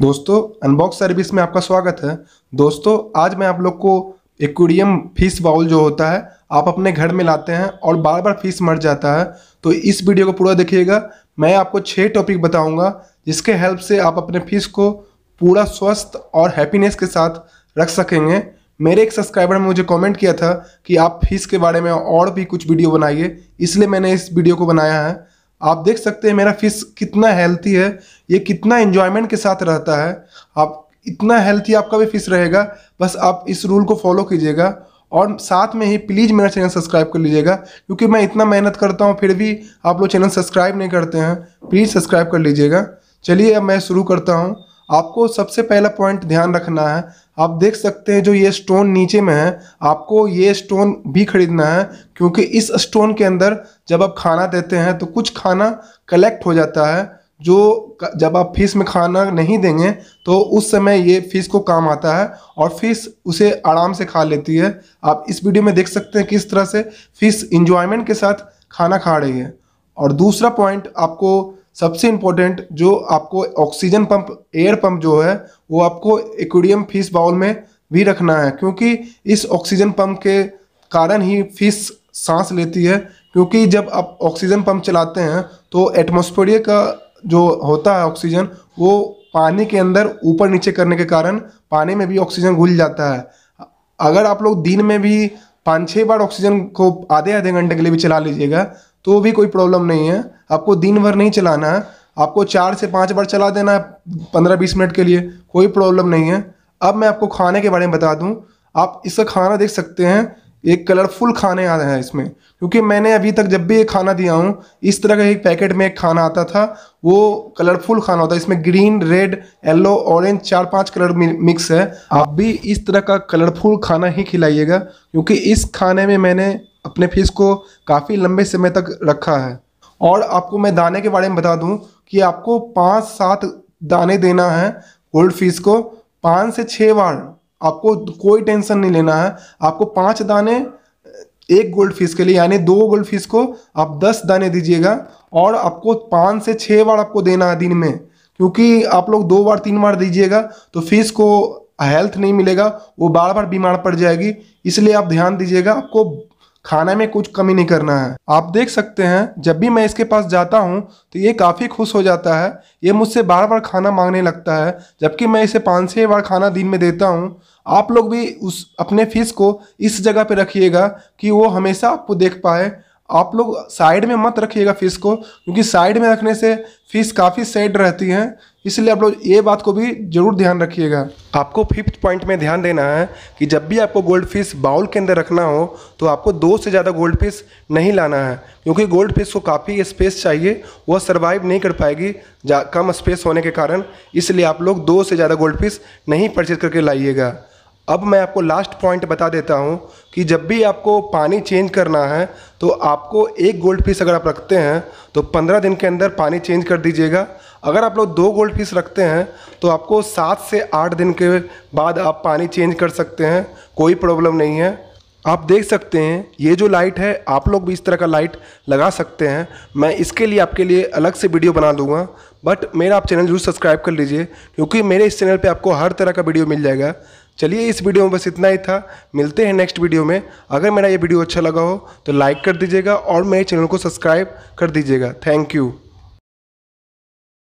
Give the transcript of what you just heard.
दोस्तों unbox service में आपका स्वागत है दोस्तों आज मैं आप लोग को एक्वेरियम फिश बाउल जो होता है आप अपने घर में लाते हैं और बार बार फिश मर जाता है तो इस वीडियो को पूरा देखिएगा मैं आपको छः टॉपिक बताऊंगा जिसके हेल्प से आप अपने फिश को पूरा स्वस्थ और हैप्पीनेस के साथ रख सकेंगे मेरे एक सब्सक्राइबर ने मुझे कॉमेंट किया था कि आप फीस के बारे में और भी कुछ वीडियो बनाइए इसलिए मैंने इस वीडियो को बनाया है आप देख सकते हैं मेरा फिश कितना हेल्थी है ये कितना इन्जॉयमेंट के साथ रहता है आप इतना हेल्थी आपका भी फिश रहेगा बस आप इस रूल को फॉलो कीजिएगा और साथ में ही प्लीज़ मेरा चैनल सब्सक्राइब कर लीजिएगा क्योंकि मैं इतना मेहनत करता हूँ फिर भी आप लोग चैनल सब्सक्राइब नहीं करते हैं प्लीज़ सब्सक्राइब कर लीजिएगा चलिए अब मैं शुरू करता हूँ आपको सबसे पहला पॉइंट ध्यान रखना है आप देख सकते हैं जो ये स्टोन नीचे में है आपको ये स्टोन भी खरीदना है क्योंकि इस स्टोन के अंदर जब आप खाना देते हैं तो कुछ खाना कलेक्ट हो जाता है जो जब आप फिश में खाना नहीं देंगे तो उस समय ये फिश को काम आता है और फिश उसे आराम से खा लेती है आप इस वीडियो में देख सकते हैं किस तरह से फिश इंजॉयमेंट के साथ खाना खा रही है और दूसरा पॉइंट आपको सबसे इम्पोर्टेंट जो आपको ऑक्सीजन पंप एयर पंप जो है वो आपको एक्वेरियम फिश बाउल में भी रखना है क्योंकि इस ऑक्सीजन पंप के कारण ही फिश सांस लेती है क्योंकि जब आप ऑक्सीजन पंप चलाते हैं तो एटमोसफेरियर का जो होता है ऑक्सीजन वो पानी के अंदर ऊपर नीचे करने के कारण पानी में भी ऑक्सीजन घुल जाता है अगर आप लोग दिन में भी पाँच छः बार ऑक्सीजन को आधे आधे घंटे के लिए भी चला लीजिएगा तो भी कोई प्रॉब्लम नहीं है आपको दिन भर नहीं चलाना है आपको चार से पाँच बार चला देना है पंद्रह बीस मिनट के लिए कोई प्रॉब्लम नहीं है अब मैं आपको खाने के बारे में बता दूँ आप इसका खाना देख सकते हैं एक कलरफुल खाने आ रहे हैं इसमें क्योंकि मैंने अभी तक जब भी ये खाना दिया हूँ इस तरह का एक पैकेट में एक खाना आता था वो कलरफुल खाना होता है इसमें ग्रीन रेड येलो ऑरेंज चार पांच कलर मिक्स है आप भी इस तरह का कलरफुल खाना ही खिलाइएगा क्योंकि इस खाने में मैंने अपने फीस को काफ़ी लंबे समय तक रखा है और आपको मैं दाने के बारे में बता दूं कि आपको पाँच सात दाने देना है गोल्ड फीस को पाँच से छः बार आपको कोई टेंशन नहीं लेना है आपको पाँच दाने एक गोल्ड फीस के लिए यानी दो गोल्ड फीस को आप दस दाने दीजिएगा और आपको पाँच से छः बार आपको देना है दिन में क्योंकि आप लोग दो बार तीन बार दीजिएगा तो फीस को हेल्थ नहीं मिलेगा वो बार बार बीमार पड़ जाएगी इसलिए आप ध्यान दीजिएगा आपको खाना में कुछ कमी नहीं करना है आप देख सकते हैं जब भी मैं इसके पास जाता हूँ तो ये काफ़ी खुश हो जाता है ये मुझसे बार बार खाना मांगने लगता है जबकि मैं इसे पाँच छः बार खाना दिन में देता हूँ आप लोग भी उस अपने फिश को इस जगह पर रखिएगा कि वो हमेशा आपको देख पाए आप लोग साइड में मत रखिएगा फिश को क्योंकि साइड में रखने से फिश काफ़ी सेड रहती हैं इसलिए आप लोग ये बात को भी जरूर ध्यान रखिएगा आपको फिफ्थ पॉइंट में ध्यान देना है कि जब भी आपको गोल्ड फिश बाउल के अंदर रखना हो तो आपको दो से ज़्यादा गोल्ड फिश नहीं लाना है क्योंकि गोल्ड फिश को काफ़ी स्पेस चाहिए वह सर्वाइव नहीं कर पाएगी कम स्पेस होने के कारण इसलिए आप लोग दो से ज़्यादा गोल्ड फिश नहीं परचेज करके लाइएगा अब मैं आपको लास्ट पॉइंट बता देता हूँ कि जब भी आपको पानी चेंज करना है तो आपको एक गोल्ड पीस अगर आप रखते हैं तो पंद्रह दिन के अंदर पानी चेंज कर दीजिएगा अगर आप लोग दो गोल्ड पीस रखते हैं तो आपको सात से आठ दिन के बाद आप पानी चेंज कर सकते हैं कोई प्रॉब्लम नहीं है आप देख सकते हैं ये जो लाइट है आप लोग भी इस तरह का लाइट लगा सकते हैं मैं इसके लिए आपके लिए अलग से वीडियो बना दूंगा बट मेरा आप चैनल जरूर सब्सक्राइब कर लीजिए क्योंकि मेरे इस चैनल पे आपको हर तरह का वीडियो मिल जाएगा चलिए इस वीडियो में बस इतना ही था मिलते हैं नेक्स्ट वीडियो में अगर मेरा ये वीडियो अच्छा लगा हो तो लाइक कर दीजिएगा और मेरे चैनल को सब्सक्राइब कर दीजिएगा थैंक यू